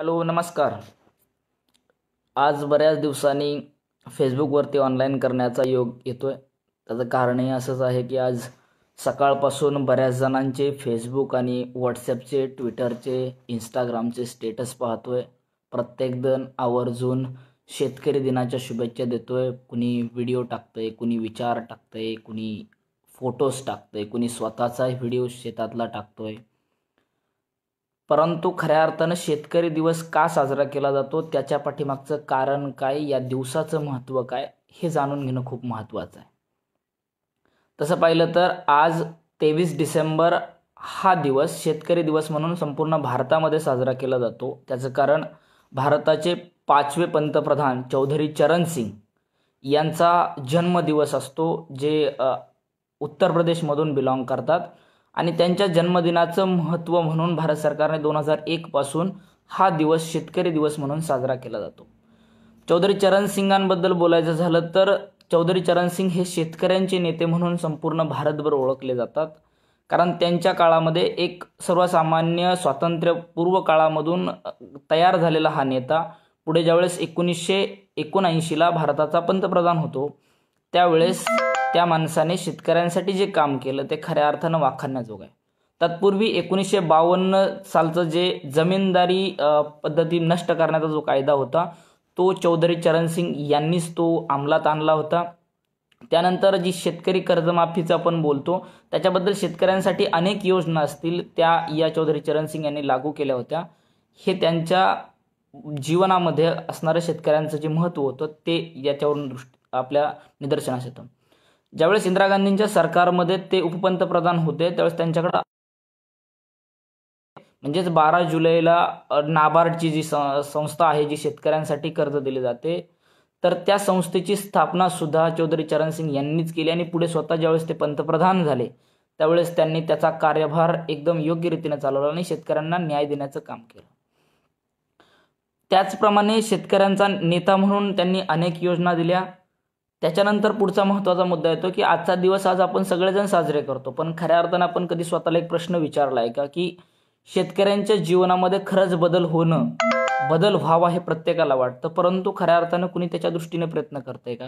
hello नमस्कार आज बऱ्याच दिवसांनी फेसबुकवरती ऑनलाईन करण्याचा योग येतो आहे त्याचं कारणही असंच आहे की आज सकाळपासून बऱ्याच जणांचे फेसबुक आणि व्हॉट्सॲपचे ट्विटरचे इंस्टाग्रामचे स्टेटस पाहतो आहे प्रत्येकजण आवर्जून शेतकरी दिनाच्या शुभेच्छा देतो आहे कुणी व्हिडिओ टाकतं आहे कुणी विचार टाकतं आहे कुणी फोटोज टाकतं आहे कुणी स्वतःचाही व्हिडिओ शेतातला टाकतो आहे परंतु खऱ्या अर्थानं शेतकरी दिवस का साजरा केला जातो त्याच्या पाठीमागचं कारण काय या दिवसाचं महत्त्व काय हे जाणून घेणं खूप महत्त्वाचं आहे तसं पाहिलं तर आज तेवीस डिसेंबर हा दिवस शेतकरी दिवस म्हणून संपूर्ण भारतामध्ये साजरा केला जातो त्याचं कारण भारताचे पाचवे पंतप्रधान चौधरी चरण सिंग यांचा जन्मदिवस असतो जे उत्तर प्रदेशमधून बिलॉंग करतात आणि त्यांच्या जन्मदिनाचं महत्त्व म्हणून भारत सरकारने दोन हजार एकपासून हा दिवस शेतकरी दिवस म्हणून साजरा केला जातो चौधरी चरण सिंगांबद्दल बोलायचं झालं तर चौधरी चरण सिंग हे शेतकऱ्यांचे नेते म्हणून संपूर्ण भारतभर ओळखले जातात कारण त्यांच्या काळामध्ये एक सर्वसामान्य स्वातंत्र्यपूर्व काळामधून तयार झालेला हा नेता पुढे ज्यावेळेस एकोणीसशे एकोणऐंशीला भारताचा पंतप्रधान होतो त्यावेळेस त्या माणसाने शेतकऱ्यांसाठी जे काम केलं ते खऱ्या अर्थानं वाखाणण्याजोगं आहे तत्पूर्वी एकोणीसशे बावन्न सालचं जे जमीनदारी पद्धती नष्ट करण्याचा जो कायदा होता तो चौधरी चरणसिंग यांनीच तो अंमलात आणला होता त्यानंतर जी शेतकरी कर्जमाफीचं आपण बोलतो त्याच्याबद्दल शेतकऱ्यांसाठी अनेक योजना असतील त्या या चौधरी चरणसिंग यांनी लागू केल्या होत्या हे त्यांच्या जीवनामध्ये असणारं शेतकऱ्यांचं जे महत्त्व होतं ते याच्यावरून दृष्ट आपल्या निदर्शनास येतं ज्यावेळेस इंदिरा गांधींच्या सरकारमध्ये ते उपपंतप्रधान होते त्यावेळेस त्यांच्याकडे म्हणजेच बारा जुलैला नाबार्डची जी संस्था आहे जी शेतकऱ्यांसाठी कर्ज दिले जाते तर त्या संस्थेची स्थापना सुद्धा चौधरी चरण सिंग यांनीच केली आणि पुढे स्वतः ज्यावेळेस ते पंतप्रधान झाले त्यावेळेस त्यांनी त्याचा कार्यभार एकदम योग्य रीतीने चालवला आणि शेतकऱ्यांना न्याय देण्याचं काम केलं त्याचप्रमाणे शेतकऱ्यांचा नेता म्हणून त्यांनी अनेक योजना दिल्या त्याच्यानंतर पुढचा महत्त्वाचा मुद्दा येतो की आजचा दिवस आज आपण सगळेजण साजरे करतो पण खऱ्या अर्थानं आपण कधी स्वतःला एक प्रश्न विचारला आहे का की शेतकऱ्यांच्या जीवनामध्ये खरंच बदल होणं बदल व्हावा हे प्रत्येकाला वाटतं परंतु खऱ्या अर्थानं कुणी त्याच्या दृष्टीने प्रयत्न करते का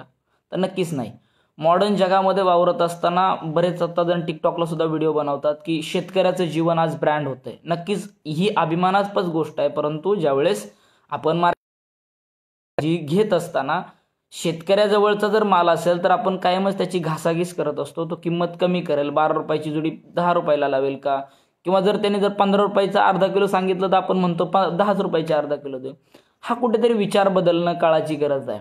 तर नक्कीच नाही मॉडर्न जगामध्ये वावरत असताना बरेच आता जण टिकटॉकला सुद्धा व्हिडिओ बनवतात की शेतकऱ्याचं जीवन आज ब्रँड होतंय नक्कीच ही अभिमानास्पद गोष्ट आहे परंतु ज्यावेळेस आपण मार्ग घेत असताना शेतकऱ्याजवळचा जर माल असेल तर आपण कायमच त्याची घासाघीस करत असतो तो किंमत कमी करेल बारा रुपयाची जुडी दहा रुपयाला लावेल का किंवा जर त्याने जर पंधरा रुपयाचा अर्धा किलो सांगितलं तर आपण म्हणतो दहाच रुपयाचे अर्धा किलो दे हा कुठेतरी विचार बदलणं काळाची गरज आहे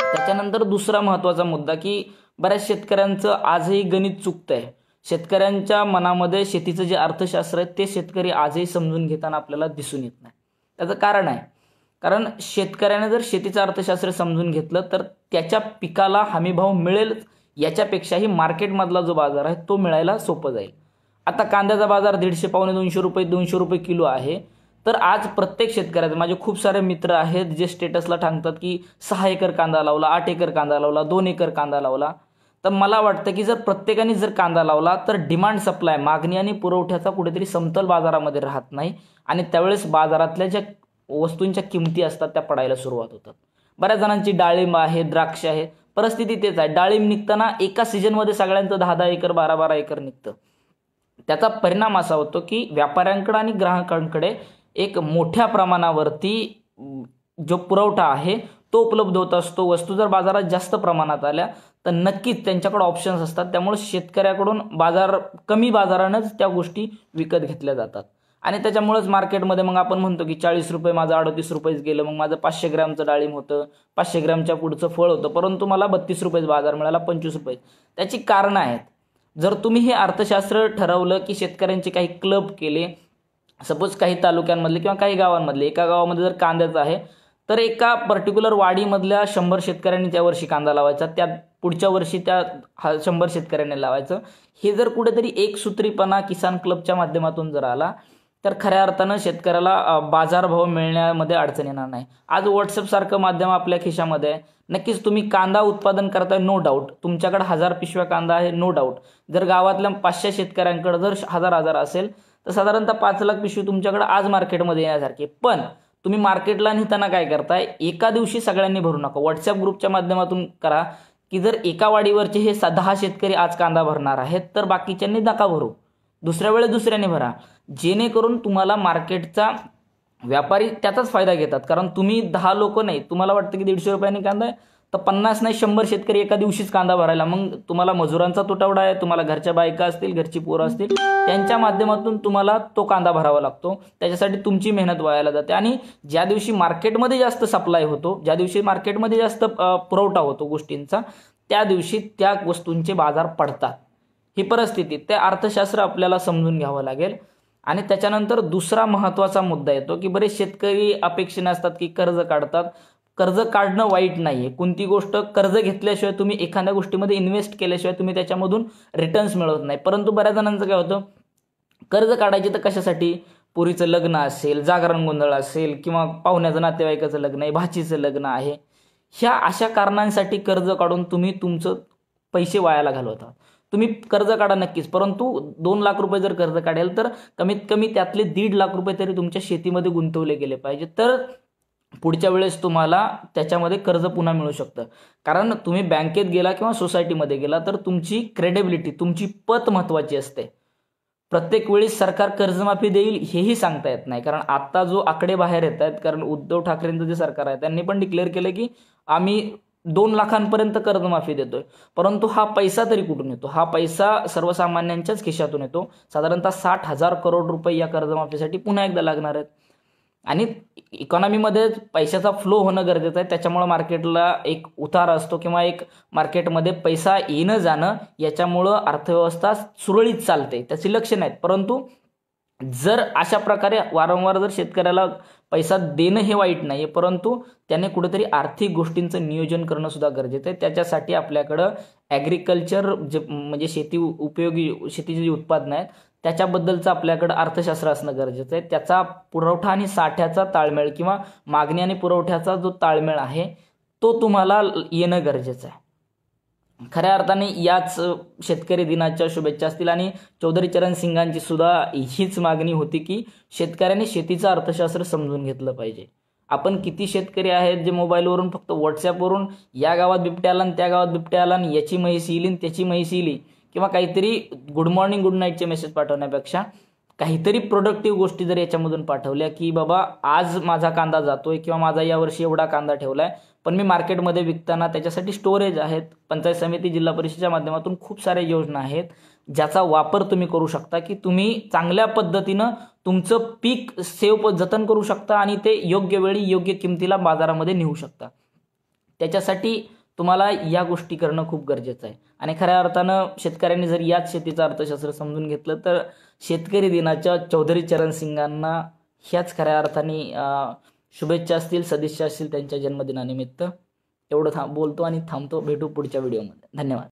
त्याच्यानंतर दुसरा महत्त्वाचा मुद्दा की बऱ्याच शेतकऱ्यांचं आजही गणित चुकतं आहे शेतकऱ्यांच्या मनामध्ये शेतीचं जे अर्थशास्त्र आहे ते शेतकरी आजही समजून घेताना आपल्याला दिसून येत नाही त्याचं कारण आहे कारण शेतकऱ्याने जर शेतीचं अर्थशास्त्र समजून घेतलं तर त्याच्या पिकाला हमीभाव मिळेल याच्यापेक्षाही मार्केटमधला जो बाजार आहे तो मिळायला सोपं जाईल आता कांद्याचा बाजार दीडशे पावणे दोनशे रुपये दोनशे रुपये किलो आहे तर आज प्रत्येक शेतकऱ्याचे माझे खूप सारे मित्र आहेत जे स्टेटसला ठांगतात की सहा एकर कांदा लावला आठ एकर कांदा लावला दोन एकर कांदा लावला तर मला वाटतं की जर प्रत्येकाने जर कांदा लावला तर डिमांड सप्लाय मागणी आणि पुरवठ्याचा कुठेतरी समतल बाजारामध्ये राहत नाही आणि त्यावेळेस बाजारातल्या ज्या वस्तूंच्या किमती असतात त्या पडायला सुरुवात होतात बऱ्याच जणांची डाळिंब आहे द्राक्ष आहे परिस्थिती तेच आहे डाळिंब निघताना एका सीझनमध्ये सगळ्यांचं दहा दहा एकर बारा बारा एकर निघतं त्याचा परिणाम असा होतो की व्यापाऱ्यांकडे आणि ग्राहकांकडे एक मोठ्या प्रमाणावरती जो पुरवठा आहे तो उपलब्ध होत असतो वस्तू जर बाजारात जास्त प्रमाणात आल्या तर नक्कीच त्यांच्याकडे ऑप्शन्स असतात त्यामुळे शेतकऱ्याकडून बाजार कमी बाजारानंच त्या गोष्टी विकत घेतल्या जातात आणि त्याच्यामुळेच मार्केटमध्ये मग आपण म्हणतो की चाळीस रुपये माझं अडतीस रुपयेच गेलं मग माझं पाचशे ग्रॅमचं डाळीम होतं पाचशे ग्रॅमच्या पुढचं फळ होतं परंतु मला बत्तीस रुपयेच बाजार मिळाला पंचवीस रुपये त्याची कारणं आहेत जर तुम्ही हे अर्थशास्त्र ठरवलं की शेतकऱ्यांचे काही क्लब केले सपोज काही तालुक्यांमधले किंवा काही गावांमधले एका गावामध्ये जर कांद्याचं आहे तर एका पर्टिक्युलर वाडीमधल्या शंभर शेतकऱ्यांनी त्या वर्षी कांदा लावायचा त्या पुढच्या वर्षी त्या हा शंभर शेतकऱ्यांनी लावायचं हे जर कुठेतरी एक एकसूत्रीपणा किसान क्लबच्या माध्यमातून जर आला तर खऱ्या अर्थानं शेतकऱ्याला बाजारभाव मिळण्यामध्ये अडचण येणार नाही आज व्हॉट्सअपसारखं माध्यम आपल्या खिशामध्ये आहे नक्कीच तुम्ही कांदा उत्पादन करताय नो डाऊट तुमच्याकडे हजार पिशव्या कांदा आहे नो डाऊट जर गावातल्या पाचशे शेतकऱ्यांकडे जर हजार हजार असेल तर साधारणतः पाच लाख पिशवी तुमच्याकडे आज मार्केटमध्ये येण्यासारखी पण तुम्ही मार्केटला नेताना काय करताय एका दिवशी सगळ्यांनी भरू नका व्हॉट्सअप ग्रुपच्या माध्यमातून करा की जर एका वाडीवरचे हे दहा शेतकरी आज कांदा भरणार आहेत तर बाकीच्यांनी नका भरू दुसऱ्या वेळेस दुसऱ्याने भरा जेणेकरून तुम्हाला मार्केटचा व्यापारी त्याचाच फायदा घेतात कारण तुम्ही दहा लोक नाही तुम्हाला वाटतं की दीडशे रुपयांनी कांदा आहे तर पन्नास नाही शंभर शेतकरी एका दिवशीच कांदा भरायला मग तुम्हाला मजुरांचा तुटवडा आहे तुम्हाला घरच्या बायका असतील घरची पोरं असतील त्यांच्या माध्यमातून तुम्हाला तो कांदा भरावा लागतो त्याच्यासाठी तुमची मेहनत व्हायला जाते आणि ज्या दिवशी मार्केटमध्ये जास्त सप्लाय होतो ज्या दिवशी मार्केटमध्ये जास्त पुरवठा होतो गोष्टींचा त्या दिवशी त्या वस्तूंचे बाजार पडतात ही परिस्थिती ते अर्थशास्त्र आपल्याला समजून घ्यावं लागेल आणि त्याच्यानंतर दुसरा महत्त्वाचा मुद्दा येतो की बरेच शेतकरी अपेक्षेने असतात की कर्ज काढतात कर्ज काढणं वाईट नाही आहे कोणती गोष्ट कर्ज घेतल्याशिवाय तुम्ही एखाद्या गोष्टीमध्ये इन्व्हेस्ट केल्याशिवाय तुम्ही त्याच्यामधून रिटर्न्स मिळवत नाही परंतु बऱ्याच जणांचं काय होतं कर्ज काढायचे तर कशासाठी पुरीचं लग्न असेल जागरण गोंधळ असेल किंवा पाहुण्याचं नातेवाईकाचं लग्न आहे भाचीचं लग्न आहे ह्या अशा कारणांसाठी कर्ज काढून तुम्ही तुमचं पैसे वायाला घालवतात तुम्ही कर्ज काढा नक्कीच परंतु दोन लाख रुपये जर कर्ज काढेल तर कमीत कमी त्यातले दीड लाख रुपये तरी तुमच्या शेतीमध्ये गुंतवले गेले पाहिजे तर पुढच्या वेळेस तुम्हाला त्याच्यामध्ये कर्ज पुन्हा मिळू शकतं कारण तुम्ही बँकेत गेला किंवा सोसायटीमध्ये गेला तर तुमची क्रेडिबिलिटी तुमची पत महत्त्वाची असते प्रत्येक वेळी सरकार कर्जमाफी देईल हेही सांगता येत नाही कारण आत्ता जो आकडे बाहेर येत आहेत कारण उद्धव ठाकरेंचं जे सरकार आहे त्यांनी पण डिक्लेअर केलं की आम्ही दोन लाखांपर्यंत कर्जमाफी देतोय परंतु हा पैसा तरी कुठून येतो हा पैसा सर्वसामान्यांच्याच खिशातून येतो साधारणतः साठ हजार करोड रुपये या कर्जमाफीसाठी पुन्हा एकदा लागणार आहेत आणि इकॉनॉमीमध्ये पैशाचा फ्लो होणं गरजेचं आहे त्याच्यामुळं मार्केटला एक उतार असतो किंवा एक मार्केटमध्ये पैसा येणं जाणं याच्यामुळं अर्थव्यवस्था सुरळीत चालते त्याची लक्ष नाहीत परंतु जर अशा प्रकारे वारंवार जर शेतकऱ्याला पैसा देणं हे वाईट नाही आहे परंतु त्याने कुठेतरी आर्थिक गोष्टींचं नियोजन करणं सुद्धा गरजेचं आहे त्याच्यासाठी आपल्याकडं ॲग्रिकल्चर जे म्हणजे शेती उपयोगी शेतीची जी उत्पादनं आहेत त्याच्याबद्दलचं आपल्याकडं अर्थशास्त्र असणं गरजेचं आहे त्याचा पुरवठा आणि साठ्याचा ताळमेळ किंवा मागणी आणि पुरवठ्याचा जो ताळमेळ आहे तो तुम्हाला येणं गरजेचं आहे खऱ्या अर्थाने याच शेतकरी दिनाच्या शुभेच्छा असतील आणि चौधरी चरण सिंगांची सुद्धा हीच मागणी होती की शेतकऱ्यांनी शेतीचं अर्थशास्त्र समजून घेतलं पाहिजे आपण किती शेतकरी आहेत जे मोबाईलवरून फक्त व्हॉट्सॲपवरून या गावात बिबट्या आला आणि त्या गावात बिबट्या आला आणि याची माहिती येईल त्याची माहिती येईल किंवा काहीतरी गुड मॉर्निंग गुड नाईटचे मेसेज पाठवण्यापेक्षा काहीतरी प्रोडक्टिव्ह गोष्टी जर याच्यामधून पाठवल्या की बाबा आज माझा कांदा जातोय किंवा माझा यावर्षी एवढा कांदा ठेवला आहे पण मी मार्केटमध्ये विकताना त्याच्यासाठी स्टोरेज आहेत पंचायत समिती जिल्हा परिषदेच्या माध्यमातून खूप साऱ्या योजना आहेत ज्याचा वापर तुम्ही करू शकता की तुम्ही चांगल्या पद्धतीनं तुमचं पीक सेव जतन करू शकता आणि ते योग्य वेळी योग्य किमतीला बाजारामध्ये नेऊ शकता त्याच्यासाठी तुम्हाला या गोष्टी करणं खूप गरजेचं आहे आणि खऱ्या अर्थानं शेतकऱ्यांनी जर याच शेतीचं अर्थशास्त्र समजून घेतलं तर शेतकरी दिनाच्या चौधरी चरण सिंगांना ह्याच खऱ्या अर्थाने शुभेच्छा असतील सदिच्छा असतील त्यांच्या जन्मदिनानिमित्त एवढं थांब बोलतो आणि थांबतो भेटू पुढच्या व्हिडिओमध्ये धन्यवाद